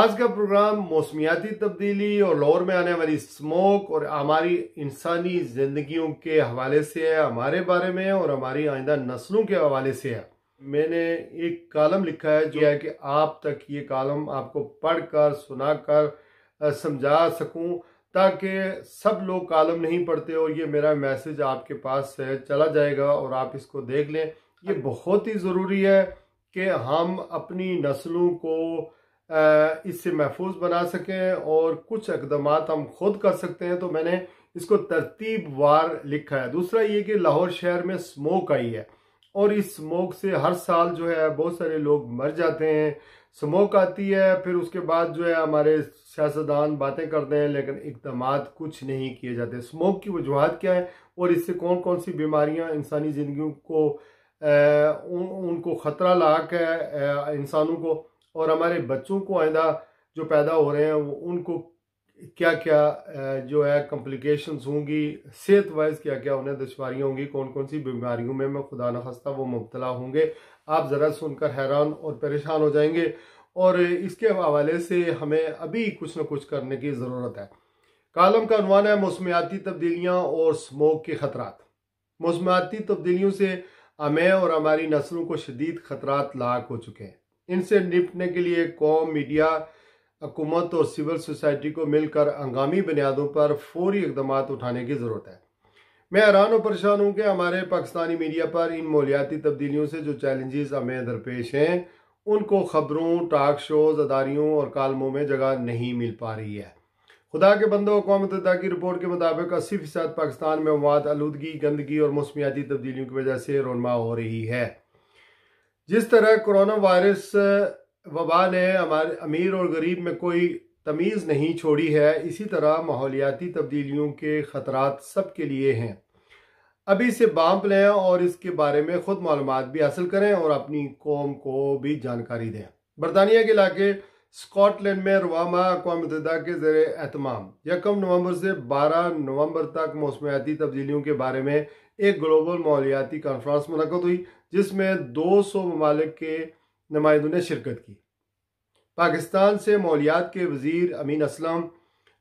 आज का प्रोग्राम मौसमियाती तब्दीली और लाहौर में आने वाली स्मोक और हमारी इंसानी जिंदगियों के हवाले से है हमारे बारे में और हमारी आइंदा नस्लों के हवाले से है मैंने एक कॉलम लिखा है जो है कि आप तक ये कॉलम आपको पढ़कर सुनाकर समझा सकूं ताकि सब लोग कॉलम नहीं पढ़ते और ये मेरा मैसेज आपके पास चला जाएगा और आप इसको देख लें ये बहुत ही ज़रूरी है कि हम अपनी नस्लों को इससे महफूज बना सकें और कुछ इकदाम हम खुद कर सकते हैं तो मैंने इसको तरतीब वार लिखा है दूसरा ये कि लाहौर शहर में स्मोक आई है और इस स्मोक से हर साल जो है बहुत सारे लोग मर जाते हैं स्मोक आती है फिर उसके बाद जो है हमारे सियासतदान बातें करते हैं लेकिन इकदाम कुछ नहीं किए जाते स्मोक की वजूहत क्या है और इससे कौन कौन सी बीमारियां इंसानी ज़िंदगी को आ, उन, उनको ख़तरा लाक है इंसानों को और हमारे बच्चों को आइंदा जो पैदा हो रहे हैं उनको क्या क्या जो है कम्प्लिकेशंस होंगी सेहत वाइज क्या क्या उन्हें दुशारियाँ होंगी कौन कौन सी बीमारियों में मैं खुदा नखास्ता वो मुबतला होंगे आप ज़रा सुनकर हैरान और परेशान हो जाएंगे और इसके हवाले से हमें अभी कुछ ना कुछ करने की ज़रूरत है कालम का अनवान है मौसमियाती तब्दीलियाँ और स्मोक के खतरा मौसमियाती तब्दीलियों से हमें और हमारी नस्लों को शदीद खतरा लाक हो चुके हैं इनसे निपटने के लिए कौम मीडिया हुकूमत और सिविल सोसाइटी को मिलकर हंगामी बुनियादों पर फौरी इकदाम उठाने की ज़रूरत है मैं हैरान और परेशान हूँ कि हमारे पाकिस्तानी मीडिया पर इन मौलियाती तब्दीलियों से जो चैलेंजेस हमें दरपेश हैं उनको खबरों टाक शोज अदारियों और कालमों में जगह नहीं मिल पा रही है खुदा के बंदो अवा मुतदा की रिपोर्ट के मुताबिक अस्सी फ़ीसद पाकिस्तान में मवाद आलूदगी गंदगी और मौसमियाती तब्दीलियों की वजह से रोनमा हो रही है जिस तरह कोरोना वायरस वबा ने हमारे अमीर और गरीब में कोई तमीज़ नहीं छोड़ी है इसी तरह माहौलियाती तब्दीलियों के खतरा सब के लिए हैं अभी इसे बांप लें और इसके बारे में ख़ुद मालूम भी हासिल करें और अपनी कौम को भी जानकारी दें बरतानिया के इलाके स्कॉटलैंड में रवामा अकवा मतदा के जर अहतमाम यकम नवंबर से 12 नवंबर तक मौसमियाती तब्दीलियों के बारे में एक ग्लोबल माहौलियाती कॉन्फ्रेंस मुनद हुई जिसमें 200 सौ ममालिक के नुमाइंदों ने शिरकत की पाकिस्तान से मौलियात के वजीर अमीन असलम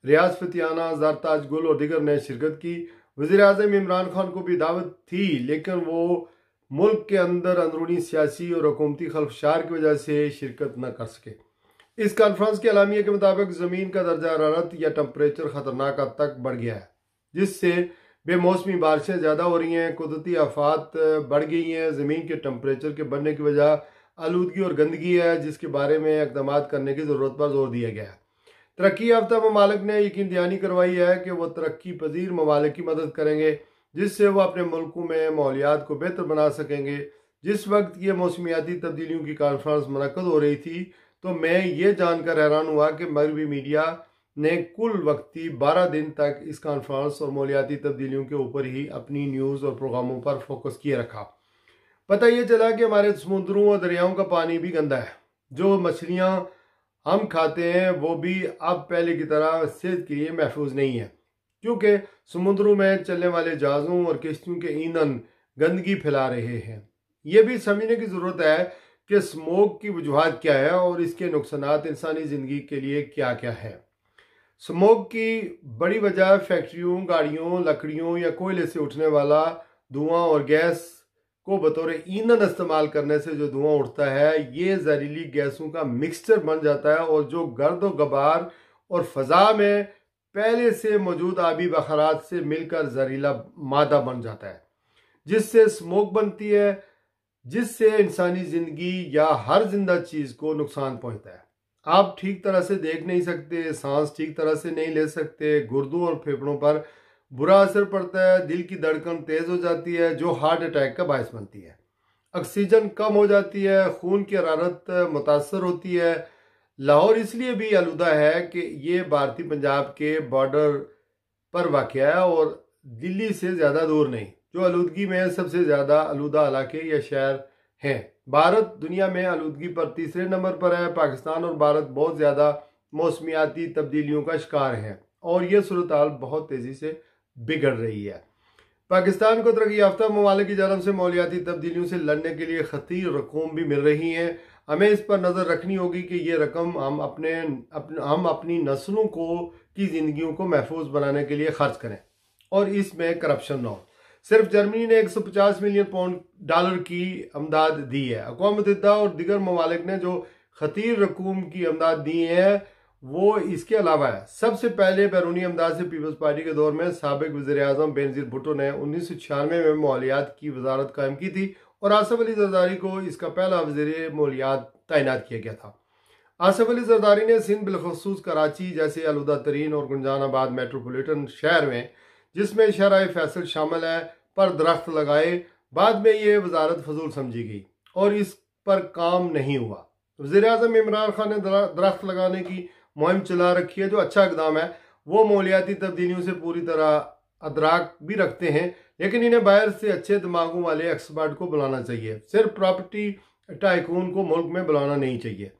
रियाज फतियाना जारताज गुल और दिगर ने शिरकत की वजीर अजम इमरान खान को भी दावत थी लेकिन वो मुल्क के अंदर अंदरूनी सियासी और हकूमती खलफशार की वजह से शिरकत न कर सके इस कॉन्फ्रेंस के अलामिया के मुताबिक ज़मीन का दर्जा हरारत या टम्परेचर ख़तरनाक हद तक बढ़ गया है जिससे बेमौसमी बारिशें ज़्यादा हो रही हैं कुदरती आफात बढ़ गई हैं ज़मीन के टम्परेचर के बढ़ने की वजह आलूदगी और गंदगी है जिसके बारे में इकदाम करने की ज़रूरत पर जोर दिया गया है तरक्की याफ्ता ममालक ने यकीन दहानी करवाई है कि वह तरक्की पजीर ममालक की मदद करेंगे जिससे वह अपने मुल्कों में मालियात को बेहतर बना सकेंगे जिस वक्त ये मौसमियाती तब्दीलियों की कॉन्फ्रेंस मनकद हो रही थी तो मैं ये जानकर हैरान हुआ कि मगरबी मीडिया ने कुल वक्ती 12 दिन तक इस कॉन्फ्रेंस और मौलियाती तब्दीलियों के ऊपर ही अपनी न्यूज़ और प्रोग्रामों पर फोकस किए रखा पता यह चला कि हमारे समुद्रों और दरियाओं का पानी भी गंदा है जो मछलियाँ हम खाते हैं वो भी अब पहले की तरह सेहत के लिए महफूज नहीं है क्योंकि समुद्रों में चलने वाले जहाज़ों और किश्तियों के ईंधन गंदगी फैला रहे हैं ये भी समझने की ज़रूरत है कि स्मोक की वजूहत क्या है और इसके नुकसान इंसानी ज़िंदगी के लिए क्या क्या है स्मोक की बड़ी वजह फैक्ट्रियों गाड़ियों लकड़ियों या कोयले से उठने वाला धुआं और गैस को बतौर ईंधन इस्तेमाल करने से जो धुआं उठता है ये जहरीली गैसों का मिक्सचर बन जाता है और जो गर्द गबार और फ़जा में पहले से मौजूद आबी बखरात से मिलकर जहरीला मादा बन जाता है जिससे स्मोक बनती है जिससे इंसानी ज़िंदगी या हर जिंदा चीज़ को नुकसान पहुंचता है आप ठीक तरह से देख नहीं सकते सांस ठीक तरह से नहीं ले सकते गुर्दों और फेफड़ों पर बुरा असर पड़ता है दिल की धड़कन तेज हो जाती है जो हार्ट अटैक का बायस बनती है ऑक्सीजन कम हो जाती है खून की हरारत मुतासर होती है लाहौर इसलिए भी आलूदा है कि ये भारतीय पंजाब के बॉर्डर पर वाक़ है और दिल्ली से ज़्यादा दूर नहीं जो आलूदगी में सबसे ज़्यादा आलूदा इलाके या शहर हैं भारत दुनिया में आलूदगी पर तीसरे नंबर पर है पाकिस्तान और भारत बहुत ज़्यादा मौसमियाती तब्दीलियों का शिकार हैं और यह सूरत हाल बहुत तेज़ी से बिगड़ रही है पाकिस्तान को तरक्की याफ्ता ममालिक की जानब से मौलियाती तब्दीलियों से लड़ने के लिए खतीर रकूम भी मिल रही हैं हमें इस पर नज़र रखनी होगी कि ये रकम हम अपने अपन, हम अपनी नस्लों को की ज़िंदगी को महफूज बनाने के लिए खर्च करें और इसमें करप्शन ना हो सिर्फ जर्मनी ने 150 मिलियन पाउंड डॉलर की अमदाद दी है अकवा मुतदा और दिगर ममालिक ने जो खतीर रकूम की अमदाद दी है वो इसके अलावा है सबसे पहले बैरूनी अमदाद से पीपल्स पार्टी के दौर में सबक वजे अजम बेनजीर भुटो ने उन्नीस सौ छियानवे में मालियात की वजारत कायम की थी और आसफ अली जरदारी को इसका पहला वजीर मालियात तैनात किया गया था आसफ अली जरदारी ने सिंध बिलखसूस कराची जैसे आलूदा तरीन और गुंजानाबाद मेट्रोपोलिटन शहर में जिसमें शरा फैसल शामिल है पर दरख्त लगाए बाद में ये वजारत फजूल समझी गई और इस पर काम नहीं हुआ वजी अजम इमरान खान ने दरख्त लगाने की मुहिम चला रखी है जो अच्छा इकदाम है वो मौलियाती तब्दीलियों से पूरी तरह अदराक भी रखते हैं लेकिन इन्हें बाहर से अच्छे दिमागों वाले एक्सपर्ट को बुलाना चाहिए सिर्फ प्रॉपर्टी टाइकून को मुल्क में बुलाना नहीं चाहिए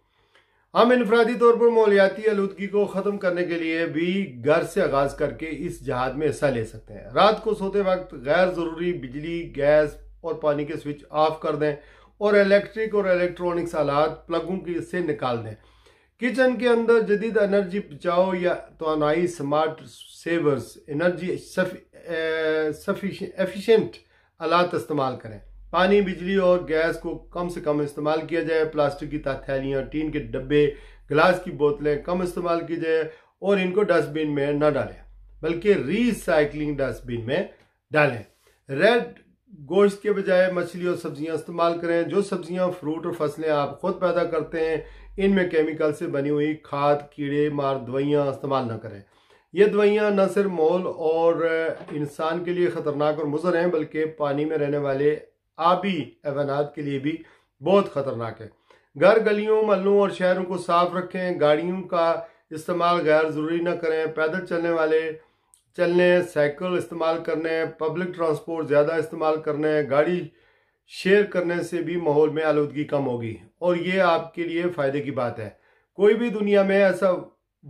हम इनफरादी तौर पर मौलियाती आलूदगी को ख़त्म करने के लिए भी घर से आगाज़ करके इस जहाज में हिस्सा ले सकते हैं रात को सोते वक्त गैर ज़रूरी बिजली गैस और पानी के स्विच ऑफ कर दें और इलेक्ट्रिक और इलेक्ट्रॉनिक्स आलात प्लगों की से निकाल दें किचन के अंदर जदीद एनर्जी बचाओ या तोनाई स्मार्ट सेवर्स एनर्जी एफिशेंट आलात इस्तेमाल करें पानी बिजली और गैस को कम से कम इस्तेमाल किया जाए प्लास्टिक की थैलियाँ टीन के डब्बे ग्लास की बोतलें कम इस्तेमाल की जाए और इनको डस्टबिन में न डालें बल्कि रिसाइकलिंग डस्टबिन में डालें रेड गोश्त के बजाय मछली और सब्जियां इस्तेमाल करें जो सब्जियां फ्रूट और फसलें आप खुद पैदा करते हैं इनमें केमिकल से बनी हुई खाद कीड़े मार दवाइयां इस्तेमाल न करें ये दवाइयां न सिर्फ मोल और इंसान के लिए ख़तरनाक और मुजर हैं बल्कि पानी में रहने वाले आबी एवनात के लिए भी बहुत ख़तरनाक है घर गलियों महलों और शहरों को साफ रखें गाड़ियों का इस्तेमाल गैर ज़रूरी ना करें पैदल चलने वाले चलने साइकिल इस्तेमाल करने पब्लिक ट्रांसपोर्ट ज़्यादा इस्तेमाल करने गाड़ी शेयर करने से भी माहौल में आलूदगी कम होगी और ये आपके लिए फ़ायदे की बात है कोई भी दुनिया में ऐसा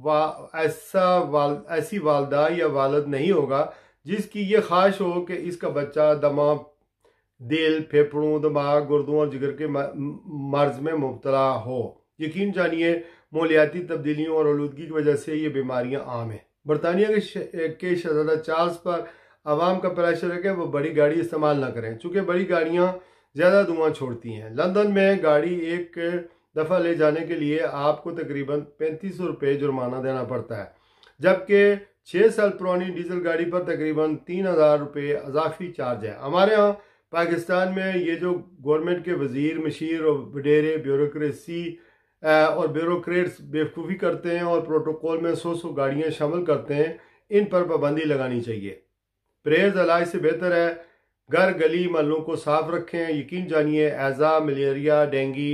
वा ऐसा वाल ऐसी वालदा या वालद नहीं होगा जिसकी ये ख्वाहिश हो कि इसका बच्चा दमा दिल फेफड़ों दिमाग गुर्दों और जिगर के मर्ज में मुबतला हो यकीन जानिए मौलियाती तब्दीलियों और आलूदगी की वजह से ये बीमारियाँ आम हैं बरतानिया के के शहजादा चार्ल्स पर आवाम का प्रेशर है कि वह बड़ी गाड़ी इस्तेमाल ना करें चूँकि बड़ी गाड़ियाँ ज़्यादा धुआं छोड़ती हैं लंदन में गाड़ी एक दफ़ा ले जाने के लिए आपको तकरीबन पैंतीस सौ रुपये जुर्माना देना पड़ता है जबकि छः साल पुरानी डीजल गाड़ी पर तकरीबन तीन हज़ार रुपये अजाफी चार्ज है हमारे यहाँ पाकिस्तान में ये जो गवर्नमेंट के वजीर मशीर और वडेरे ब्यूरोसी और ब्यूरोट्स बेवकूफ़ी करते हैं और प्रोटोकॉल में सौ सौ गाड़ियाँ शामिल करते हैं इन पर पाबंदी लगानी चाहिए परहेज अलाज से बेहतर है घर गली महलों को साफ रखें यकीन जानिए एज़ा मलेरिया डेंगी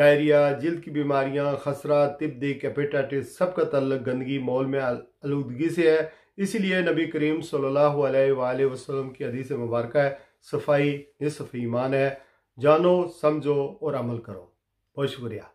डायरिया जल्द की बीमारियाँ खसरा तिब्दी कैपेटाटिस सब का तल्लक गंदगी मॉल में आलूदगी से है इसीलिए नबी करीम सल्लल्लाहु अलैहि वसल्लम की हदीस मुबारक है सफाई निसफ ईमान है जानो समझो और अमल करो बहुत शुक्रिया